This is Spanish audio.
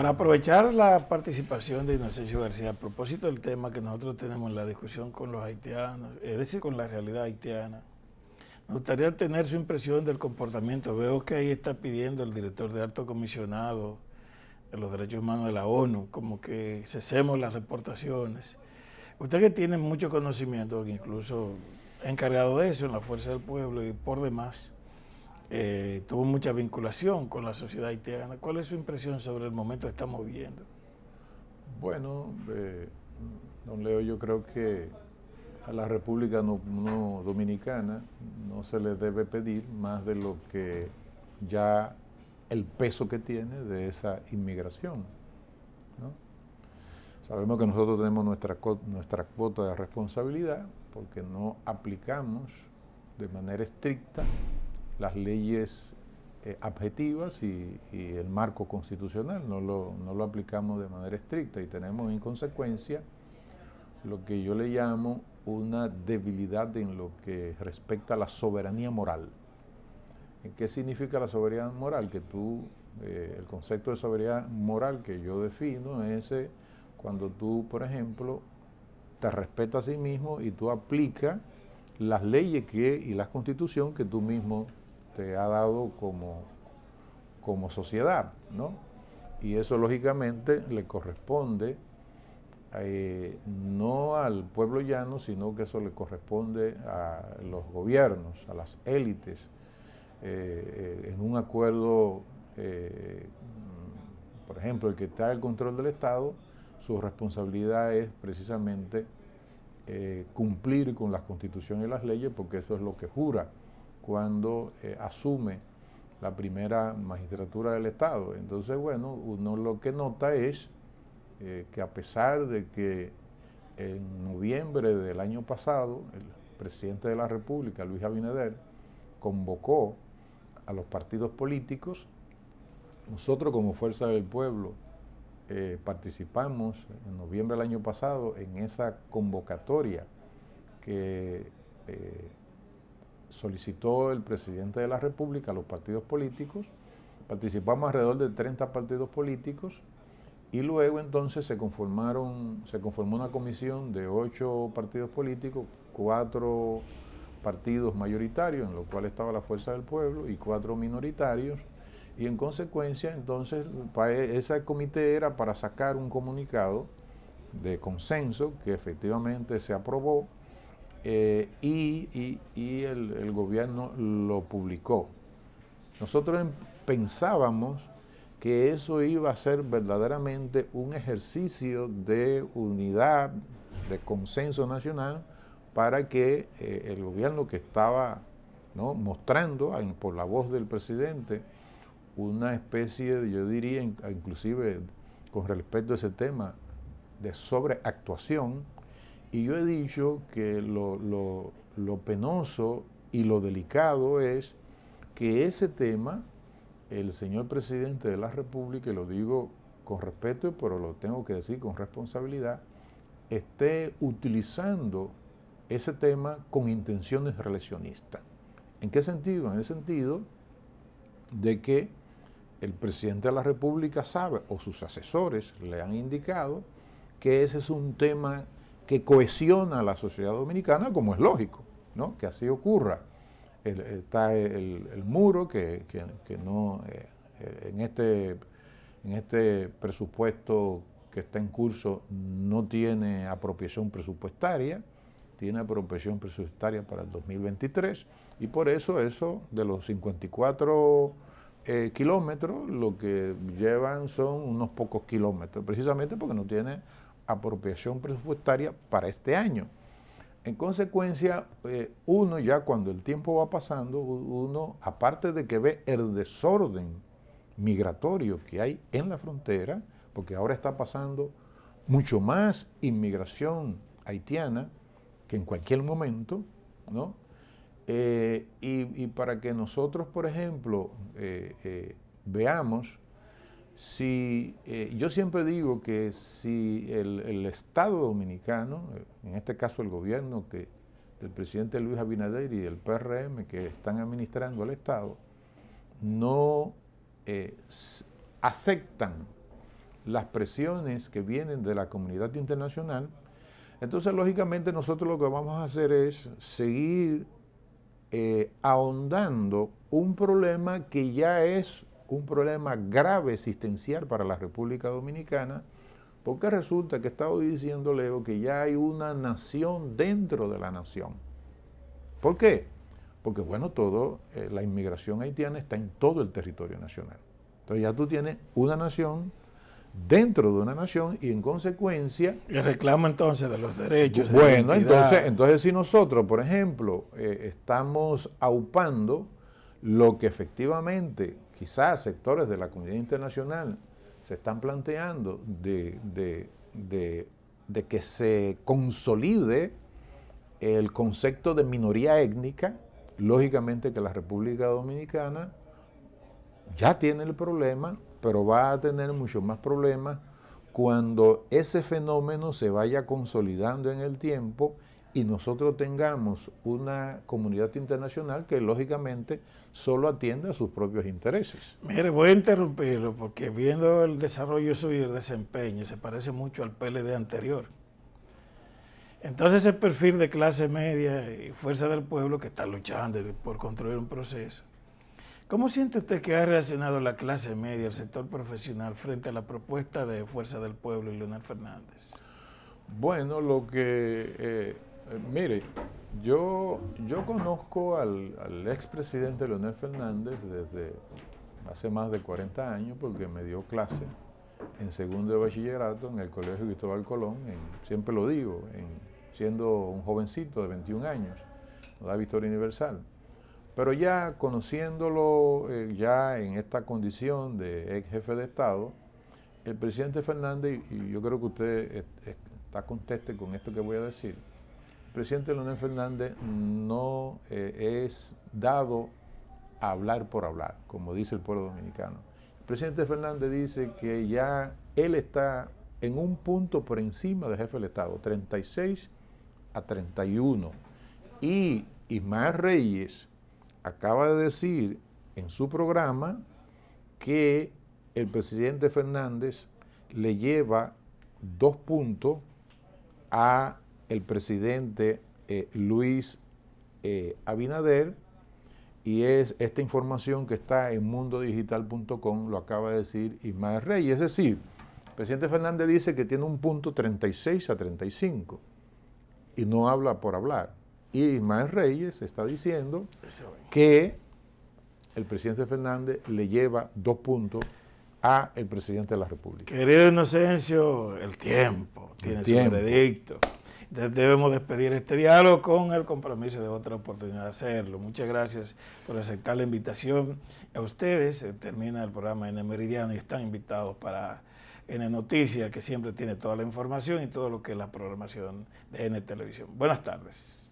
Para aprovechar la participación de Inocencio García, a propósito del tema que nosotros tenemos, en la discusión con los haitianos, es decir, con la realidad haitiana, me gustaría tener su impresión del comportamiento. Veo que ahí está pidiendo el director de alto comisionado de los derechos humanos de la ONU, como que cesemos las deportaciones. Usted que tiene mucho conocimiento, incluso encargado de eso en la Fuerza del Pueblo y por demás, eh, tuvo mucha vinculación con la sociedad haitiana. ¿Cuál es su impresión sobre el momento que estamos viviendo? Bueno, eh, don Leo, yo creo que a la República Dominicana no se le debe pedir más de lo que ya el peso que tiene de esa inmigración. Sabemos que nosotros tenemos nuestra, nuestra cuota de responsabilidad porque no aplicamos de manera estricta las leyes objetivas eh, y, el marco constitucional, no lo, aplicamos de manera estricta y tenemos en consecuencia lo que yo le llamo una debilidad en lo que respecta a la soberanía moral. ¿Qué significa la soberanía moral? Que tú, eh, el concepto de soberanía moral que yo defino es eh, cuando tú, por ejemplo, te respetas a sí mismo y tú aplicas las leyes que, y la constitución que tú mismo te este, ha dado como, como sociedad, ¿no? Y eso lógicamente le corresponde eh, no al pueblo llano, sino que eso le corresponde a los gobiernos, a las élites, eh, eh, en un acuerdo, por ejemplo, el que está el control del Estado, su responsabilidad es precisamente cumplir con la constitución y las leyes, porque eso es lo que jura cuando eh, asume la primera magistratura del Estado. Entonces, bueno, uno lo que nota es eh, que a pesar de que en noviembre del año pasado el presidente de la República, Luis Abinader, convocó a los partidos políticos, nosotros como Fuerza del Pueblo eh, participamos en noviembre del año pasado en esa convocatoria que solicitó el presidente de la República a los partidos políticos. Participamos alrededor de 30 partidos políticos y luego entonces se conformaron, se conformó una comisión de ocho partidos políticos, cuatro partidos mayoritarios, en los cuales estaba la Fuerza del Pueblo, y cuatro minoritarios, y en consecuencia entonces e, ese comité era para sacar un comunicado de consenso que efectivamente se aprobó eh, y, el, gobierno lo publicó. Nosotros em, pensábamos que eso iba a ser verdaderamente un ejercicio de unidad, de consenso nacional, para que eh, el gobierno que estaba mostrando por la voz del presidente una especie, yo diría, inclusive con respecto a ese tema, de sobreactuación, y yo he dicho que lo, penoso y lo delicado es que ese tema, el señor presidente de la República, y lo digo con respeto, pero lo tengo que decir con responsabilidad, esté utilizando ese tema con intenciones relacionistas. ¿En qué sentido? En el sentido de que el presidente de la República sabe, o sus asesores le han indicado, que ese es un tema que cohesiona a la sociedad dominicana, como es lógico, ¿no? que así ocurra. está el, muro que, no eh, en este en este presupuesto que está en curso no tiene apropiación presupuestaria, tiene apropiación presupuestaria para el 2023 y por eso eso de los 54 eh, kilómetros lo que llevan son unos pocos kilómetros, precisamente porque no tiene apropiación presupuestaria para este año. En consecuencia, eh, uno ya cuando el tiempo va pasando, uno, aparte de que ve el desorden migratorio que hay en la frontera, porque ahora está pasando mucho más inmigración haitiana que en cualquier momento, ¿no? Eh, y, para que nosotros, por ejemplo, eh, veamos si, eh, yo siempre digo que si el, Estado dominicano, eh, en este caso el gobierno que, del presidente Luis Abinader y del PRM que están administrando al Estado, no eh, aceptan las presiones que vienen de la comunidad internacional, entonces lógicamente nosotros lo que vamos a hacer es seguir ahondando un problema que ya es un problema grave existencial para la República Dominicana, porque resulta que estaba diciendo Leo que ya hay una nación dentro de la nación. ¿Por qué? Porque bueno, todo, eh, la inmigración haitiana está en todo el territorio nacional. Entonces ya tú tienes una nación dentro de una nación y en consecuencia... el reclamo entonces de los derechos. Bueno, entonces, entonces si nosotros, por ejemplo, eh, estamos aupando lo que efectivamente quizás sectores de la comunidad internacional se están planteando de, que se consolide el concepto de minoría étnica, lógicamente que la República Dominicana ya tiene el problema, pero va a tener muchos más problemas cuando ese fenómeno se vaya consolidando en el tiempo y nosotros tengamos una comunidad internacional que lógicamente solo atienda a sus propios intereses. Mire, voy a interrumpirlo porque viendo el desarrollo suyo y el desempeño se parece mucho al PLD anterior. Entonces el perfil de clase media y fuerza del pueblo que está luchando por construir un proceso, ¿cómo siente usted que ha reaccionado la clase media, el sector profesional, frente a la propuesta de Fuerza del Pueblo y Leonel Fernández? Bueno, lo que... Eh, eh, mire, yo, yo conozco al, al expresidente Leonel Fernández desde hace más de 40 años porque me dio clase en segundo de bachillerato en el Colegio Cristóbal Colón, siempre lo digo, siendo un jovencito de 21 años, la victoria universal. Pero ya conociéndolo, eh, ya en esta condición de ex jefe de Estado, el presidente Fernández, y yo creo que usted está conteste con esto que voy a decir, presidente Leonel Fernández no eh, es dado a hablar por hablar, como dice el pueblo dominicano. El presidente Fernández dice que ya él está en un punto por encima del jefe del Estado, 36 a 31. Y Ismael Reyes acaba de decir en su programa que el presidente Fernández le lleva dos puntos a el presidente eh, Luis eh, Abinader y es esta información que está en mundodigital.com, lo acaba de decir Ismael Reyes, Es decir, el presidente Fernández dice que tiene un punto 36 a 35 y no habla por hablar. Y Ismael Reyes está diciendo que el presidente Fernández le lleva dos puntos a el presidente de la República. Querido Inocencio, el tiempo tiene su veredicto. Debemos despedir este diálogo con el compromiso de otra oportunidad de hacerlo. Muchas gracias por aceptar la invitación. A ustedes eh, termina el programa N Meridiano y están invitados para N Noticias, que siempre tiene toda la información y todo lo que es la programación de N Televisión. Buenas tardes.